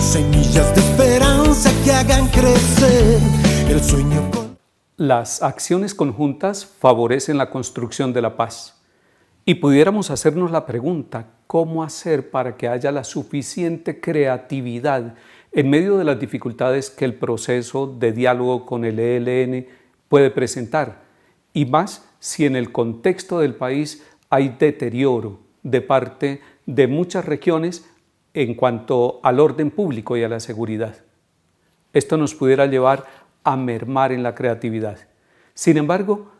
semillas de esperanza que hagan crecer el sueño. Las acciones conjuntas favorecen la construcción de la paz. Y pudiéramos hacernos la pregunta, ¿cómo hacer para que haya la suficiente creatividad en medio de las dificultades que el proceso de diálogo con el ELN puede presentar? Y más si en el contexto del país hay deterioro de parte de muchas regiones en cuanto al orden público y a la seguridad. Esto nos pudiera llevar a mermar en la creatividad. Sin embargo,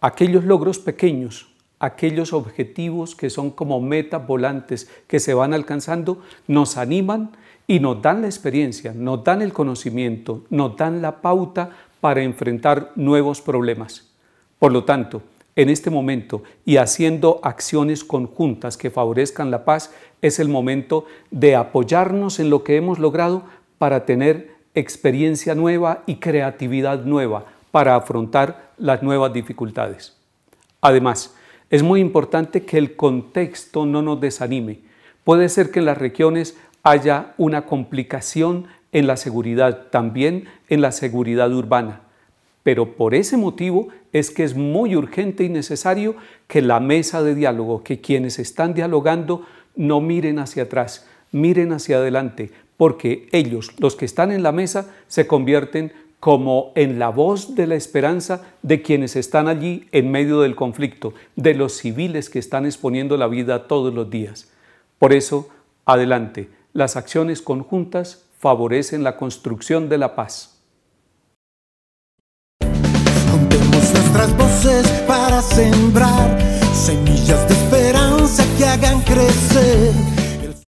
aquellos logros pequeños, aquellos objetivos que son como metas volantes que se van alcanzando, nos animan y nos dan la experiencia, nos dan el conocimiento, nos dan la pauta para enfrentar nuevos problemas. Por lo tanto, en este momento y haciendo acciones conjuntas que favorezcan la paz, es el momento de apoyarnos en lo que hemos logrado para tener experiencia nueva y creatividad nueva para afrontar las nuevas dificultades. Además, es muy importante que el contexto no nos desanime. Puede ser que en las regiones haya una complicación en la seguridad, también en la seguridad urbana pero por ese motivo es que es muy urgente y necesario que la mesa de diálogo, que quienes están dialogando no miren hacia atrás, miren hacia adelante, porque ellos, los que están en la mesa, se convierten como en la voz de la esperanza de quienes están allí en medio del conflicto, de los civiles que están exponiendo la vida todos los días. Por eso, adelante, las acciones conjuntas favorecen la construcción de la paz. voces para sembrar semillas de esperanza que hagan crecer